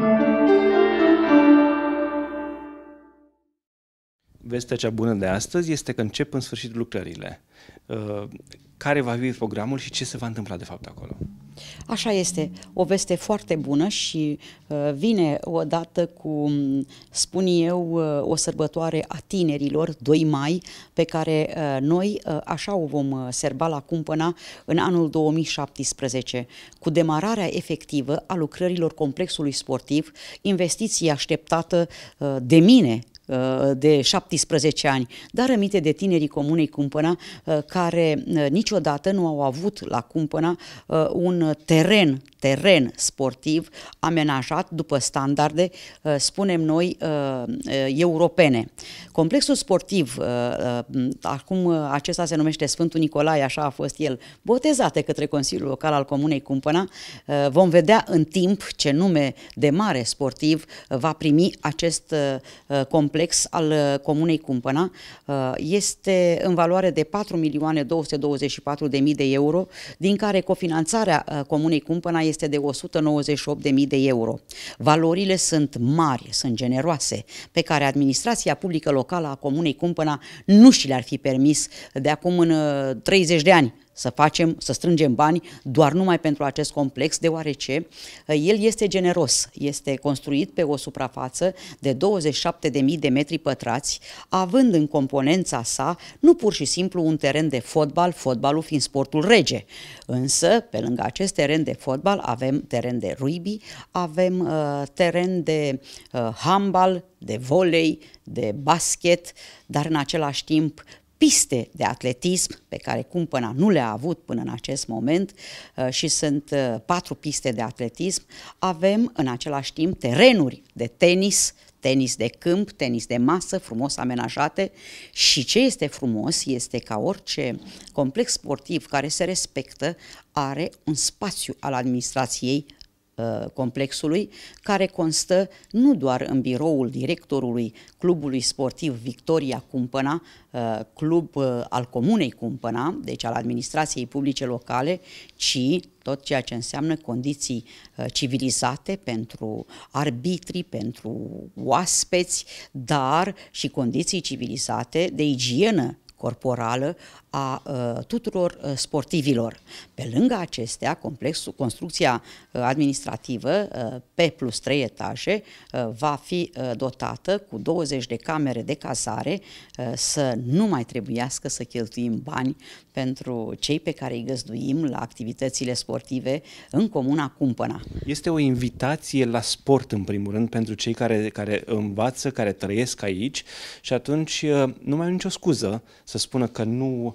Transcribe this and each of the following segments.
Thank you. vestea cea bună de astăzi este că încep în sfârșit lucrările. Uh, care va fi programul și ce se va întâmpla de fapt acolo? Așa este, o veste foarte bună și uh, vine odată cu, spun eu, uh, o sărbătoare a tinerilor, 2 mai, pe care noi așa o vom serba la cumpăna în anul 2017, cu demararea efectivă a lucrărilor complexului sportiv, investiții așteptată de mine Uh, de 17 ani, dar aminte de tinerii Comunei Cumpăna uh, care uh, niciodată nu au avut la Cumpăna un teren teren sportiv amenajat după standarde, uh, spunem noi, uh, uh, europene. Complexul sportiv, acum acesta se numește Sfântul Nicolae, așa a fost el Botezate către Consiliul Local al Comunei Cumpăna, vom vedea în timp ce nume de mare sportiv va primi acest complex al Comunei Cumpăna. Este în valoare de 4.224.000 de euro, din care cofinanțarea Comunei Cumpăna este este de 198.000 de euro. Valorile sunt mari, sunt generoase, pe care administrația publică locală a Comunei Cumpăna nu și le-ar fi permis de acum în 30 uh, de ani să facem, să strângem bani doar numai pentru acest complex, deoarece uh, el este generos, este construit pe o suprafață de 27.000 de metri pătrați, având în componența sa nu pur și simplu un teren de fotbal, fotbalul fiind sportul rege, însă pe lângă acest teren de fotbal avem teren de rugby, avem uh, teren de uh, handbal, de volei, de basket, dar în același timp piste de atletism pe care cumpăna nu le-a avut până în acest moment uh, și sunt uh, patru piste de atletism, avem în același timp terenuri de tenis, tenis de câmp, tenis de masă, frumos amenajate și ce este frumos este ca orice complex sportiv care se respectă are un spațiu al administrației Uh, complexului, care constă nu doar în biroul directorului clubului sportiv Victoria Cumpăna, uh, club uh, al Comunei Cumpăna, deci al administrației publice locale, ci tot ceea ce înseamnă condiții civilizate pentru arbitri, pentru oaspeți, dar și condiții civilizate de igienă corporală a uh, tuturor uh, sportivilor. Pe lângă acestea, complexul, construcția uh, administrativă pe plus 3 etaje va fi dotată cu 20 de camere de cazare să nu mai trebuiască să cheltuim bani pentru cei pe care îi găzduim la activitățile sportive în comuna Cumpăna. Este o invitație la sport, în primul rând, pentru cei care, care învață, care trăiesc aici și atunci nu mai au nicio scuză să spună că nu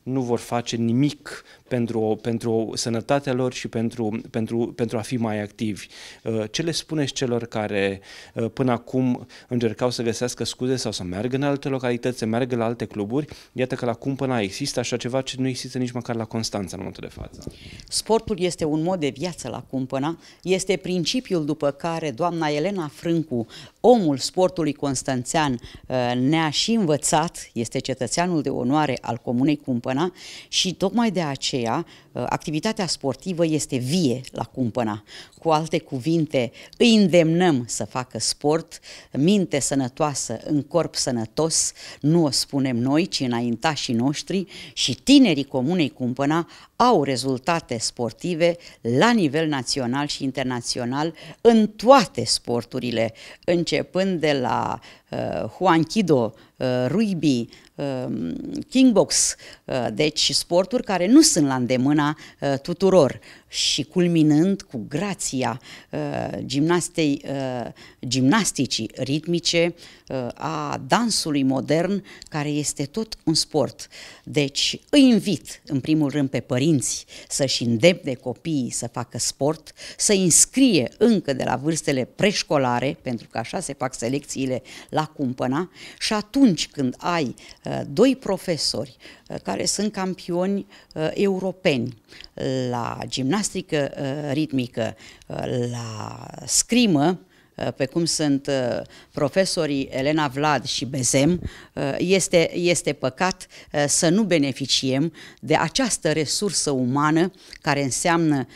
nu vor face nimic pentru, pentru sănătatea lor și pentru, pentru, pentru a fi mai activi. Uh, ce le spuneți celor care uh, până acum încercau să găsească scuze sau să meargă în alte localități, să meargă la alte cluburi? Iată că la Cumpăna există așa ceva ce nu există nici măcar la Constanța în momentul de față. Sportul este un mod de viață la Cumpăna, este principiul după care doamna Elena Frâncu, omul sportului constanțean, uh, ne-a și învățat, este cetățeanul de onoare al Comunei Cumpăna, Cumpăna și tocmai de aceea uh, activitatea sportivă este vie la Cumpăna. Cu alte cuvinte, îi îndemnăm să facă sport, minte sănătoasă în corp sănătos, nu o spunem noi, ci înaintașii noștri și tinerii Comunei Cumpăna au rezultate sportive la nivel național și internațional în toate sporturile, începând de la uh, Juanchido, uh, rugby, Um, kingbox, uh, deci sporturi care nu sunt la îndemâna uh, tuturor și culminând cu grația uh, gimnastei, uh, gimnasticii ritmice, uh, a dansului modern, care este tot un sport. Deci îi invit, în primul rând, pe părinți să-și îndemne copiii să facă sport, să înscrie încă de la vârstele preșcolare, pentru că așa se fac selecțiile la cumpăna, și atunci când ai uh, doi profesori uh, care sunt campioni uh, europeni la gimnastică, gimnastică uh, ritmică, uh, la scrimă, uh, pe cum sunt profesorii Elena Vlad și Bezem, este, este păcat să nu beneficiem de această resursă umană care înseamnă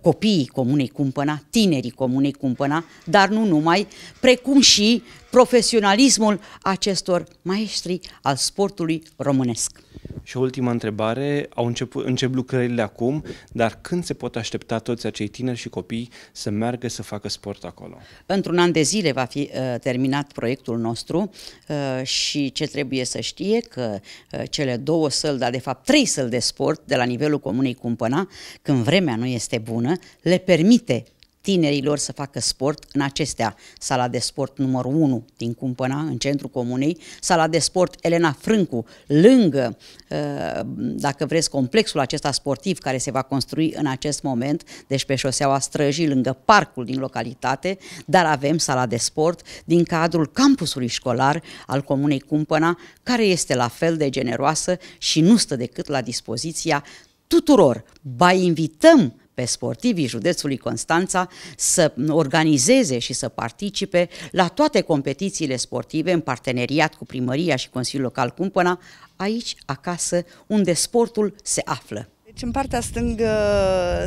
copiii comunei cumpăna, tinerii comunei cumpăna, dar nu numai, precum și profesionalismul acestor maestri al sportului românesc. Și o ultimă întrebare, au început, încep lucrările acum, dar când se pot aștepta toți acei tineri și copii să meargă să facă sport acolo? Într-un an de zile va fi uh, terminat proiectul nostru uh, și ce trebuie să știe că uh, cele două săli, dar de fapt trei săli de sport de la nivelul Comunei Cumpăna, când vremea nu este bună, le permite tinerilor să facă sport în acestea. Sala de sport numărul 1 din Cumpăna, în centrul comunei, sala de sport Elena Frâncu, lângă, uh, dacă vreți, complexul acesta sportiv care se va construi în acest moment, deci pe șoseaua Străjii, lângă parcul din localitate, dar avem sala de sport din cadrul campusului școlar al comunei Cumpăna, care este la fel de generoasă și nu stă decât la dispoziția tuturor. Ba invităm pe sportivii județului Constanța să organizeze și să participe la toate competițiile sportive în parteneriat cu primăria și Consiliul Local Cumpăna, aici, acasă, unde sportul se află. Deci în partea stângă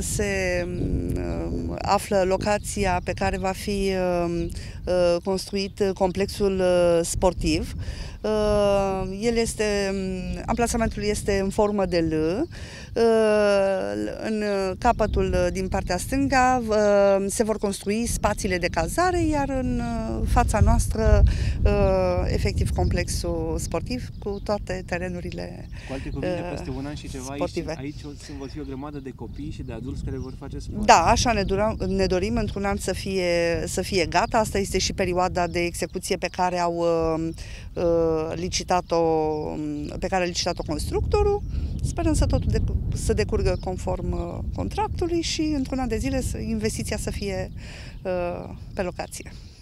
se află locația pe care va fi um, uh, construit complexul uh, sportiv. Uh, el este, um, amplasamentul este în formă de L. În capătul din partea stânga se vor construi spațiile de cazare, iar în fața noastră efectiv complexul sportiv cu toate terenurile Cu alte cuvinte, peste un an și ceva sportive. aici, aici sunt, vor fi o grămadă de copii și de adulți care vor face sport. Da, așa ne, duram, ne dorim într-un an să fie, să fie gata. Asta este și perioada de execuție pe care au uh, uh, licitat-o, pe care a licitat-o constructorul. Sperăm să totul de, să decurgă conform uh, contractului și într-un an de zile investiția să fie pe locație.